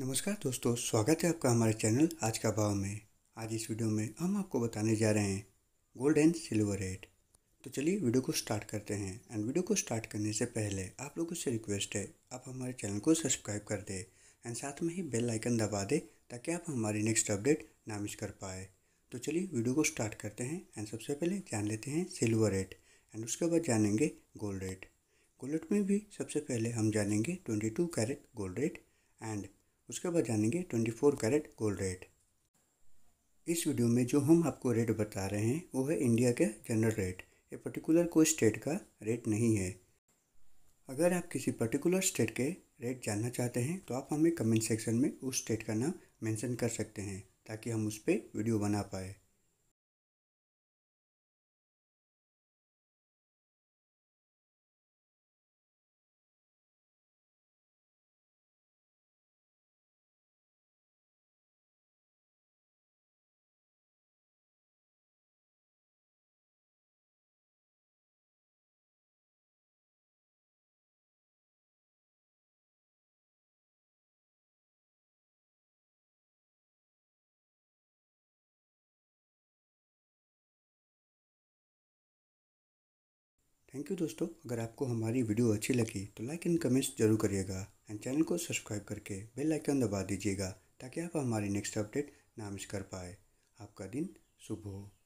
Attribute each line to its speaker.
Speaker 1: नमस्कार दोस्तों स्वागत है आपका हमारे चैनल आज का भाव में आज इस वीडियो में हम आपको बताने जा रहे हैं गोल्ड एंड सिल्वर रेट तो चलिए वीडियो को स्टार्ट करते हैं एंड वीडियो को स्टार्ट करने से पहले आप लोगों से रिक्वेस्ट है आप हमारे चैनल को सब्सक्राइब कर दें एंड साथ में ही बेल आइकन दबा दें ताकि आप हमारी नेक्स्ट अपडेट ना मिस कर पाए तो चलिए वीडियो को स्टार्ट करते हैं एंड सबसे पहले जान लेते हैं सिल्वर रेट एंड उसके बाद जानेंगे गोल्ड रेट गोल्ड रेट में भी सबसे पहले हम जानेंगे twenty two carat gold rate and उसके बाद जानेंगे twenty four carat gold rate इस वीडियो में जो हम आपको रेट बता रहे हैं वो है इंडिया के जनरल रेट ये पर्टिकुलर कोई स्टेट का रेट नहीं है अगर आप किसी पर्टिकुलर स्टेट के रेट जानना चाहते हैं तो आप हमें कमेंट सेक्शन में उस स्टेट का नाम मेंशन कर सकते हैं ताकि हम उस पर वीडियो बना पाए थैंक यू दोस्तों अगर आपको हमारी वीडियो अच्छी लगी तो लाइक एंड कमेंट्स जरूर करिएगा एंड चैनल को सब्सक्राइब करके बेल आइकन दबा दीजिएगा ताकि आप हमारी नेक्स्ट अपडेट ना मिस कर पाए आपका दिन
Speaker 2: शुभ हो